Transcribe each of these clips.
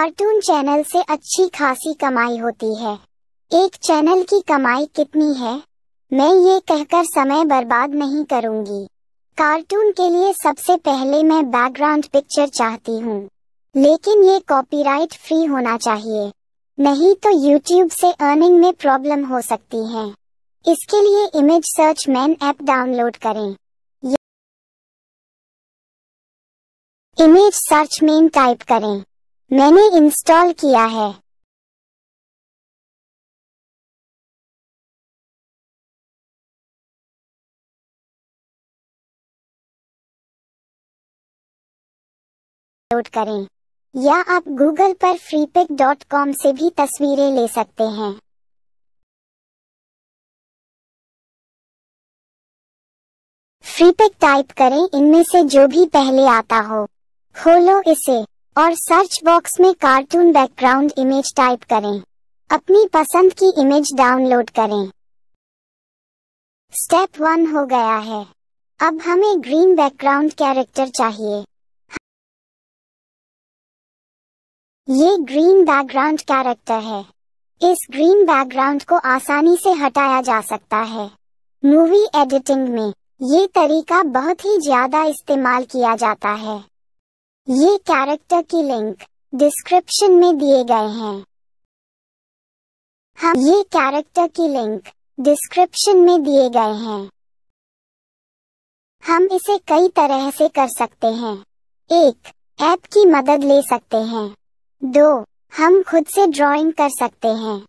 Cartoon channel से अच्छी खासी कमाई होती है एक चैनल की कमाई कितनी है मैं ये कहकर समय बर्बाद नहीं करूंगी कार्टून के लिए सबसे पहले मैं बैकग्राउंड पिक्चर चाहती हूँ लेकिन ये कॉपीराइट फ्री होना चाहिए नहीं तो यूट्यूब से अर्निंग में प्रॉब्लम हो सकती है इसके लिए इमेज सर्च मैन ऐप डाउनलोड करें इमेज सर्च मैन टाइप करें मैंने इंस्टॉल किया है करें या आप गूगल पर freepic.com से भी तस्वीरें ले सकते हैं फ्रीपिक टाइप करें इनमें से जो भी पहले आता हो खोलो इसे और सर्च बॉक्स में कार्टून बैकग्राउंड इमेज टाइप करें अपनी पसंद की इमेज डाउनलोड करें स्टेप वन हो गया है अब हमें ग्रीन बैकग्राउंड कैरेक्टर चाहिए ये ग्रीन बैकग्राउंड कैरेक्टर है इस ग्रीन बैकग्राउंड को आसानी से हटाया जा सकता है मूवी एडिटिंग में ये तरीका बहुत ही ज्यादा इस्तेमाल किया जाता है ये कैरेक्टर की लिंक डिस्क्रिप्शन में दिए गए हैं हम हाँ, ये कैरेक्टर की लिंक डिस्क्रिप्शन में दिए गए हैं हम इसे कई तरह से कर सकते हैं एक ऐप की मदद ले सकते हैं दो हम खुद से ड्राइंग कर सकते हैं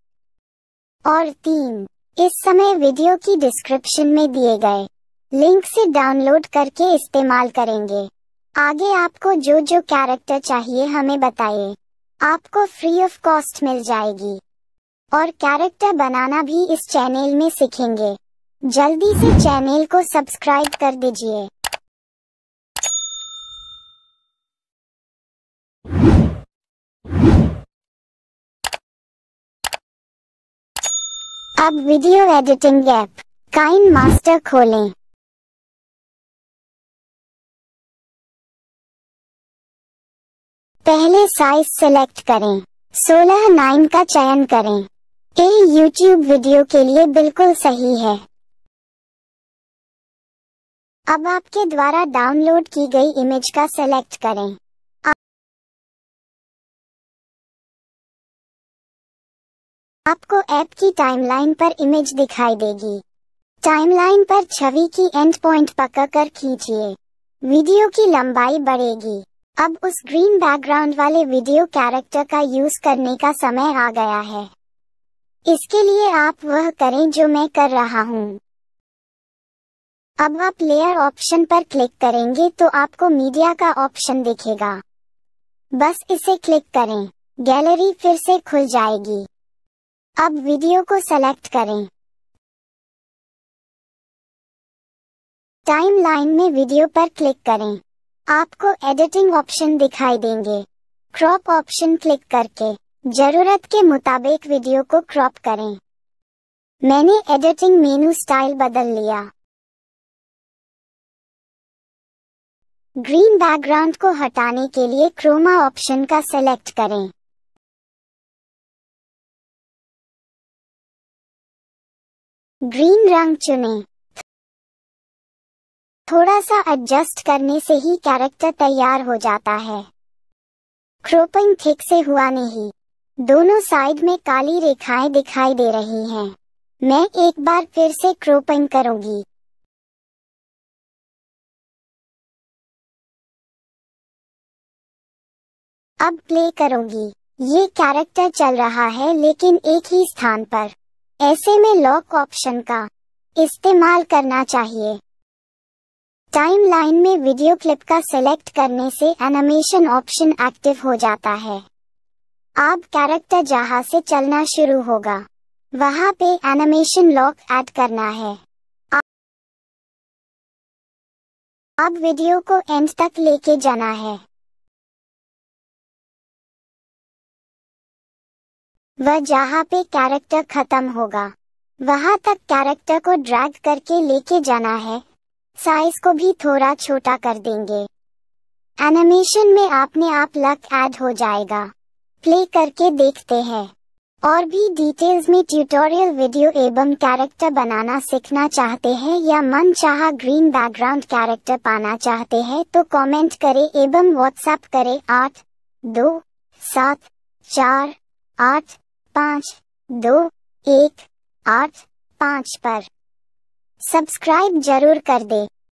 और तीन इस समय वीडियो की डिस्क्रिप्शन में दिए गए लिंक से डाउनलोड करके इस्तेमाल करेंगे आगे आपको जो जो कैरेक्टर चाहिए हमें बताइए आपको फ्री ऑफ कॉस्ट मिल जाएगी और कैरेक्टर बनाना भी इस चैनल में सीखेंगे जल्दी से चैनल को सब्सक्राइब कर दीजिए अब video editing app kine master खोलें पहले साइज सेलेक्ट करें सोलह नाइन का चयन करें ए यूट्यूब वीडियो के लिए बिल्कुल सही है अब आपके द्वारा डाउनलोड की गई इमेज का सेलेक्ट करें आपको ऐप की टाइमलाइन पर इमेज दिखाई देगी टाइमलाइन पर छवि की एंड पॉइंट पकड़ कर खींचिए वीडियो की लंबाई बढ़ेगी अब उस ग्रीन बैकग्राउंड वाले वीडियो कैरेक्टर का यूज करने का समय आ गया है इसके लिए आप वह करें जो मैं कर रहा हूँ अब आप लेयर ऑप्शन पर क्लिक करेंगे तो आपको मीडिया का ऑप्शन दिखेगा बस इसे क्लिक करें गैलरी फिर से खुल जाएगी अब वीडियो को सेलेक्ट करें टाइमलाइन में वीडियो पर क्लिक करें आपको एडिटिंग ऑप्शन दिखाई देंगे क्रॉप ऑप्शन क्लिक करके जरूरत के मुताबिक वीडियो को क्रॉप करें मैंने एडिटिंग मेनू स्टाइल बदल लिया ग्रीन बैकग्राउंड को हटाने के लिए क्रोमा ऑप्शन का सेलेक्ट करें ग्रीन रंग चुनें थोड़ा सा एडजस्ट करने से ही कैरेक्टर तैयार हो जाता है क्रोपिंग ठीक से हुआ नहीं दोनों साइड में काली रेखाएं दिखाई दे रही हैं। मैं एक बार फिर से क्रोपिंग करूंगी अब प्ले करूंगी ये कैरेक्टर चल रहा है लेकिन एक ही स्थान पर ऐसे में लॉक ऑप्शन का इस्तेमाल करना चाहिए टाइमलाइन में वीडियो क्लिप का सेलेक्ट करने से एनिमेशन ऑप्शन एक्टिव हो जाता है अब कैरेक्टर जहां से चलना शुरू होगा वहां पे एनिमेशन लॉक ऐड करना है अब वीडियो को एंड तक लेके जाना है वह जहां पे कैरेक्टर खत्म होगा वहां तक कैरेक्टर को ड्रैग करके लेके जाना है साइज को भी थोड़ा छोटा कर देंगे एनिमेशन में आपने आप लक ऐड हो जाएगा प्ले करके देखते हैं और भी डिटेल्स में ट्यूटोरियल वीडियो एवं कैरेक्टर बनाना सीखना चाहते हैं या मन चाह ग्रीन बैकग्राउंड कैरेक्टर पाना चाहते हैं तो कमेंट करें एवं व्हाट्सएप करें आठ दो सात चार आठ पाँच दो एक आठ पाँच पर सब्सक्राइब जरूर कर दे